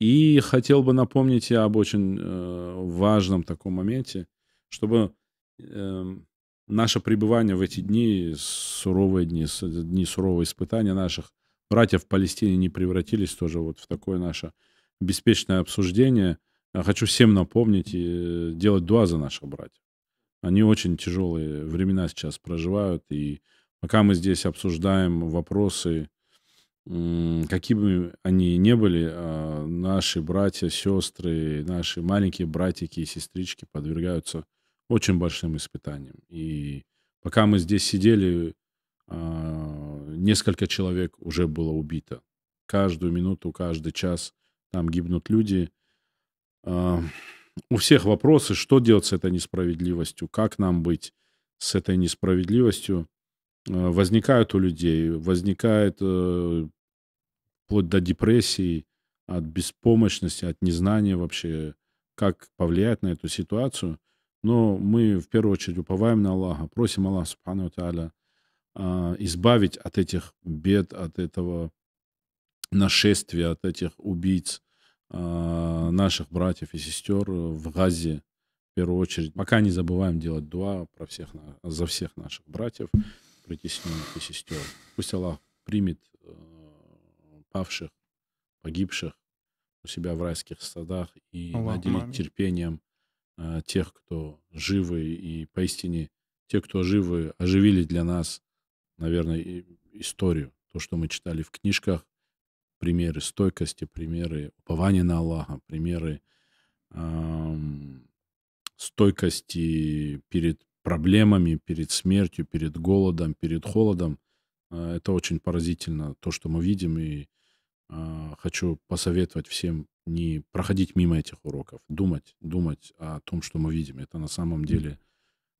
И хотел бы напомнить я об очень э, важном таком моменте, чтобы э, наше пребывание в эти дни, суровые дни, дни сурового испытания наших братьев в Палестине не превратились тоже вот в такое наше беспечное обсуждение. Хочу всем напомнить и делать дуа за наших братьев. Они очень тяжелые времена сейчас проживают, и пока мы здесь обсуждаем вопросы, какими бы они ни были, а наши братья, сестры, наши маленькие братики и сестрички подвергаются очень большим испытаниям. И пока мы здесь сидели, а, несколько человек уже было убито. Каждую минуту, каждый час там гибнут люди. А, у всех вопросы, что делать с этой несправедливостью, как нам быть с этой несправедливостью, а, возникают у людей, возникает э, вплоть до депрессии, от беспомощности, от незнания вообще, как повлиять на эту ситуацию. Но мы в первую очередь уповаем на Аллаха, просим Аллаха, Субхану Тааля, а, избавить от этих бед, от этого нашествия, от этих убийц а, наших братьев и сестер в Газе, в первую очередь. Пока не забываем делать дуа про всех, за всех наших братьев, притесненных и сестер. Пусть Аллах примет а, павших, погибших у себя в райских садах и ну, наделить терпением а, тех, кто живы и поистине те, кто живы, оживили для нас, наверное, историю. То, что мы читали в книжках, примеры стойкости, примеры упования на Аллаха, примеры эм, стойкости перед проблемами, перед смертью, перед голодом, перед холодом. А, это очень поразительно, то, что мы видим, и а, хочу посоветовать всем не проходить мимо этих уроков, думать, думать о том, что мы видим. Это на самом деле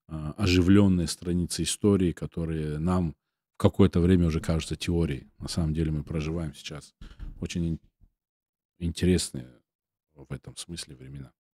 а, оживленные страницы истории, которые нам в какое-то время уже кажутся теорией. На самом деле мы проживаем сейчас очень интересные в этом смысле времена.